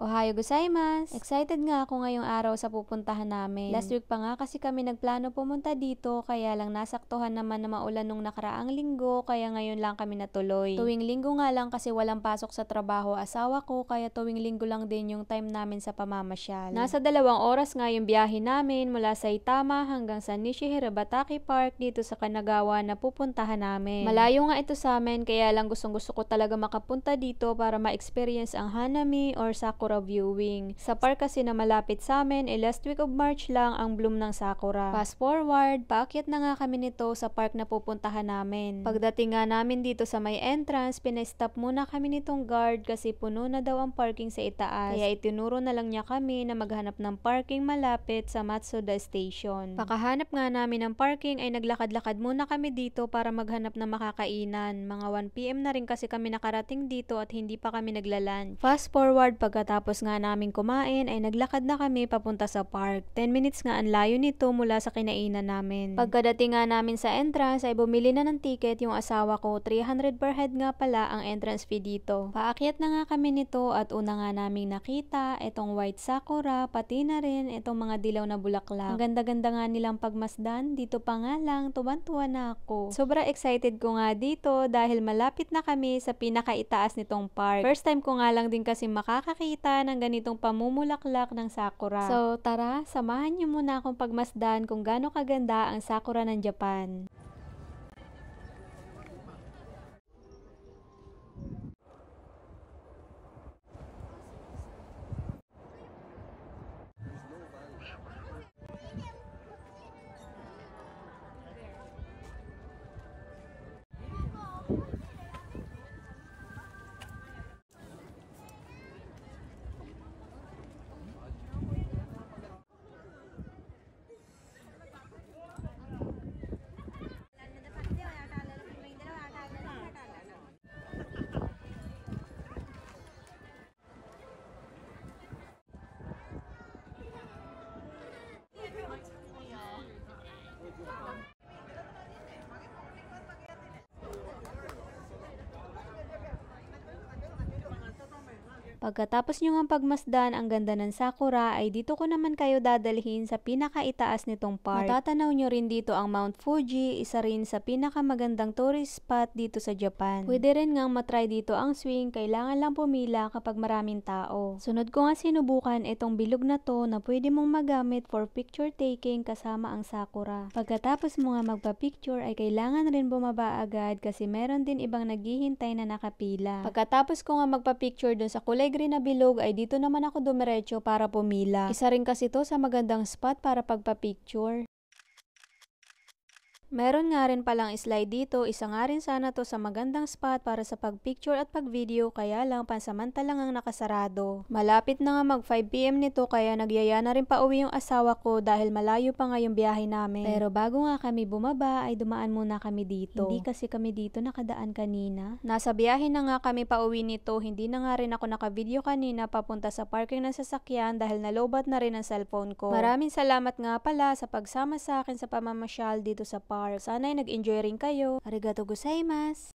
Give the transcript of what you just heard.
Ohayo gozaimasu! Excited nga ako ngayong araw sa pupuntahan namin. Last week pa nga kasi kami nagplano pumunta dito kaya lang nasaktuhan naman na maulan nung nakaraang linggo kaya ngayon lang kami natuloy. Tuwing linggo nga lang kasi walang pasok sa trabaho asawa ko kaya tuwing linggo lang din yung time namin sa pamamasyal. Nasa dalawang oras nga yung biyahe namin mula Saitama hanggang sa Nishihirabataki Park dito sa Kanagawa na pupuntahan namin. Malayo nga ito sa amin kaya lang gustong gusto ko talaga makapunta dito para ma-experience ang Hanami or Sakura sakura viewing. Sa park kasi na malapit sa amin, eh last week of March lang ang bloom ng sakura. Fast forward, paakyat na nga kami nito sa park na pupuntahan namin. Pagdating nga namin dito sa may entrance, pinestop muna kami nitong guard kasi puno na daw ang parking sa itaas. Kaya itinuro na lang niya kami na maghanap ng parking malapit sa Matsuda Station. Pakahanap nga namin ng parking ay naglakad-lakad muna kami dito para maghanap ng makakainan. Mga 1pm na rin kasi kami nakarating dito at hindi pa kami nagla naglalunch. Fast forward pagkatapos Pagkatapos nga naming kumain ay naglakad na kami papunta sa park. 10 minutes nga ang layo nito mula sa kinainan namin. Pagkadating nga namin sa entrance ay bumili na ng ticket yung asawa ko. 300 per head nga pala ang entrance fee dito. Paakyat na nga kami nito at una nga naming nakita itong white sakura, pati na rin itong mga dilaw na bulaklak. Ang ganda-ganda nga nilang pagmasdan, dito pa nga lang tuwan-tuwa na ako. Sobra excited ko nga dito dahil malapit na kami sa pinakaitaas nitong park. First time ko nga lang din kasi makakakita makakita ng ganitong pamumulaklak ng sakura. So tara, samahan niyo muna akong pagmasdan kung gaano kaganda ang sakura ng Japan. Pagkatapos nyo nga pagmasdan ang ganda ng sakura ay dito ko naman kayo dadalhin sa pinakaitaas nitong park. Matatanaw nyo rin dito ang Mount Fuji, isa rin sa pinakamagandang tourist spot dito sa Japan. Pwede rin ngang matry dito ang swing, kailangan lang pumila kapag maraming tao. Sunod ko nga sinubukan itong bilog na to na pwede mong magamit for picture taking kasama ang sakura. Pagkatapos mo nga magpa-picture ay kailangan rin bumaba agad kasi meron din ibang naghihintay na nakapila. Pagkatapos ko nga magpa-picture dun sa kulay Negri na bilog ay dito naman ako dumiretso para pumila. Isa rin kasi to sa magandang spot para pagpa-picture. Meron nga rin palang slide dito, isa nga rin sana to sa magandang spot para sa pagpicture at pagvideo kaya lang pansamantala lang ang nakasarado. Malapit na nga mag 5pm nito kaya nagyaya na rin pa uwi yung asawa ko dahil malayo pa nga yung biyahe namin. Pero bago nga kami bumaba ay dumaan muna kami dito. Hindi kasi kami dito nakadaan kanina. Nasa biyahe na nga kami pa uwi nito, hindi na nga rin ako nakavideo kanina papunta sa parking ng sasakyan dahil nalobat na rin ang cellphone ko. Maraming salamat nga pala sa pagsama sa akin sa pamamasyal dito sa park Star. Sana'y nag-enjoy rin kayo. Arigato gozaimasu!